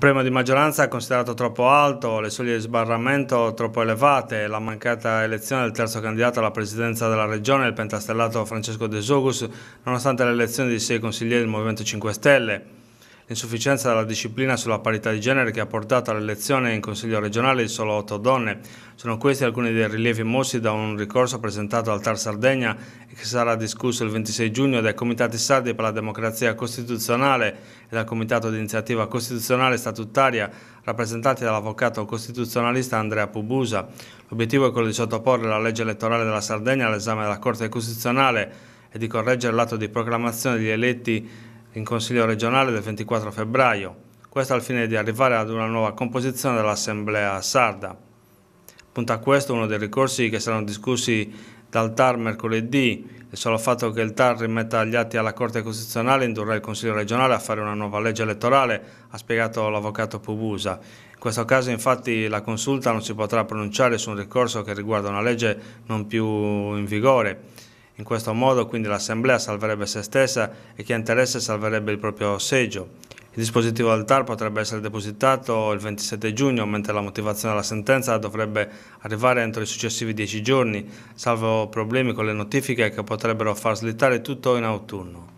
un premio di maggioranza considerato troppo alto, le soglie di sbarramento troppo elevate, la mancata elezione del terzo candidato alla presidenza della regione, il pentastellato Francesco De Sogus, nonostante l'elezione di sei consiglieri del Movimento 5 Stelle, L'insufficienza della disciplina sulla parità di genere che ha portato all'elezione in Consiglio regionale di solo otto donne. Sono questi alcuni dei rilievi mossi da un ricorso presentato al Tar Sardegna e che sarà discusso il 26 giugno dai Comitati Sardi per la Democrazia Costituzionale e dal Comitato di Iniziativa Costituzionale Statutaria rappresentati dall'avvocato costituzionalista Andrea Pubusa. L'obiettivo è quello di sottoporre la legge elettorale della Sardegna all'esame della Corte Costituzionale e di correggere l'atto di proclamazione degli eletti in Consiglio regionale del 24 febbraio, questo al fine di arrivare ad una nuova composizione dell'Assemblea sarda. Punta a questo uno dei ricorsi che saranno discussi dal TAR mercoledì, il solo fatto che il TAR rimetta gli atti alla Corte Costituzionale indurrà il Consiglio regionale a fare una nuova legge elettorale, ha spiegato l'avvocato Pubusa. In questo caso infatti la consulta non si potrà pronunciare su un ricorso che riguarda una legge non più in vigore in questo modo quindi l'Assemblea salverebbe se stessa e chi ha interesse salverebbe il proprio seggio. Il dispositivo del TAR potrebbe essere depositato il 27 giugno, mentre la motivazione alla sentenza dovrebbe arrivare entro i successivi 10 giorni, salvo problemi con le notifiche che potrebbero far slittare tutto in autunno.